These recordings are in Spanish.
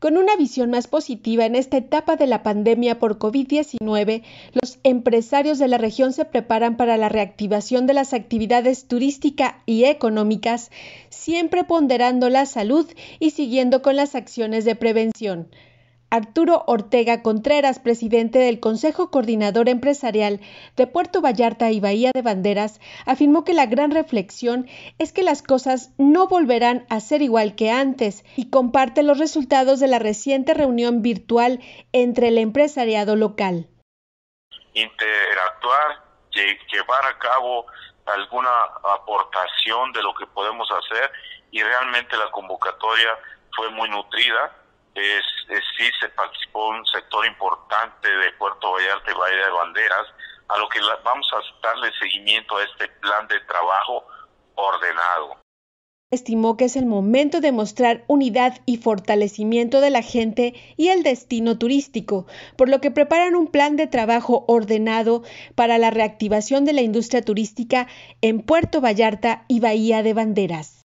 Con una visión más positiva en esta etapa de la pandemia por COVID-19, los empresarios de la región se preparan para la reactivación de las actividades turísticas y económicas, siempre ponderando la salud y siguiendo con las acciones de prevención. Arturo Ortega Contreras, presidente del Consejo Coordinador Empresarial de Puerto Vallarta y Bahía de Banderas, afirmó que la gran reflexión es que las cosas no volverán a ser igual que antes y comparte los resultados de la reciente reunión virtual entre el empresariado local. Interactuar, llevar a cabo alguna aportación de lo que podemos hacer y realmente la convocatoria fue muy nutrida es, sí se participó un sector importante de Puerto Vallarta y Bahía de Banderas, a lo que vamos a darle seguimiento a este plan de trabajo ordenado. Estimó que es el momento de mostrar unidad y fortalecimiento de la gente y el destino turístico, por lo que preparan un plan de trabajo ordenado para la reactivación de la industria turística en Puerto Vallarta y Bahía de Banderas.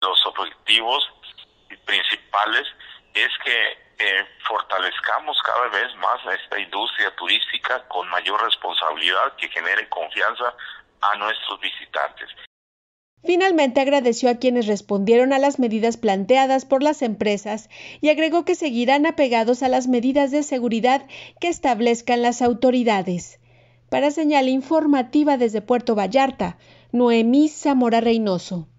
Los objetivos principales es que eh, fortalezcamos cada vez más a esta industria turística con mayor responsabilidad que genere confianza a nuestros visitantes. Finalmente agradeció a quienes respondieron a las medidas planteadas por las empresas y agregó que seguirán apegados a las medidas de seguridad que establezcan las autoridades. Para señal informativa desde Puerto Vallarta, Noemí Zamora Reynoso.